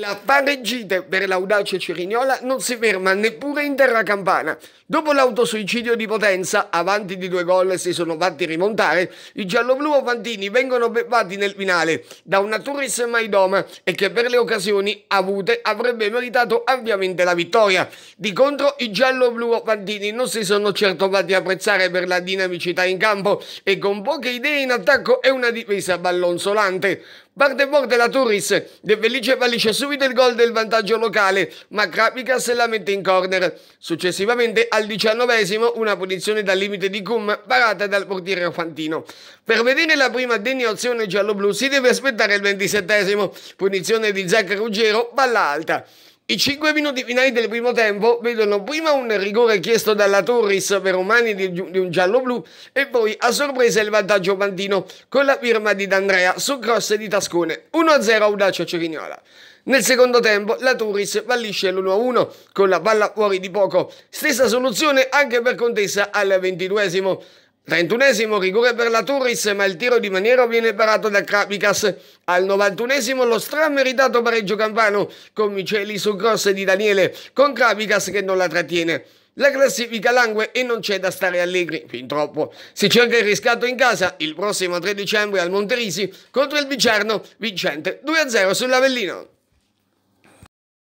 La pareggite per l'audace Cirignola non si ferma neppure in terra campana. Dopo l'autosuicidio di Potenza, avanti di due gol si sono fatti rimontare, i gialloblu Fantini vengono beffati nel finale da una Turris Maidoma e che per le occasioni avute avrebbe meritato ampiamente la vittoria. Di contro i gialloblu Fantini non si sono certo fatti apprezzare per la dinamicità in campo e con poche idee in attacco e una difesa ballonzolante. Bartemore della Turris, De Felice fallisce subito il gol del vantaggio locale, ma Krapikas la mette in corner. Successivamente al diciannovesimo una punizione dal limite di Gum parata dal portiere Fantino. Per vedere la prima deniazione giallo-blu si deve aspettare il ventisettesimo, punizione di Zac Ruggero, balla alta. I 5 minuti finali del primo tempo vedono prima un rigore chiesto dalla Torres per umani di, di un giallo-blu e poi a sorpresa il vantaggio pantino con la firma di D'Andrea su cross di Tascone 1-0 Audacio Cerignola. Nel secondo tempo la Torres fallisce l'1-1 con la palla fuori di poco. Stessa soluzione anche per Contessa al 22 esimo 31esimo rigore per la Turris, ma il tiro di Maniero viene parato da Krapikas. Al 91esimo lo strameritato pareggio campano con Miceli su cross di Daniele, con Krapikas che non la trattiene. La classifica langue e non c'è da stare allegri, fin troppo. Si cerca il riscatto in casa il prossimo 3 dicembre al Monterisi contro il Bicerno, vincente 2-0 sull'Avellino.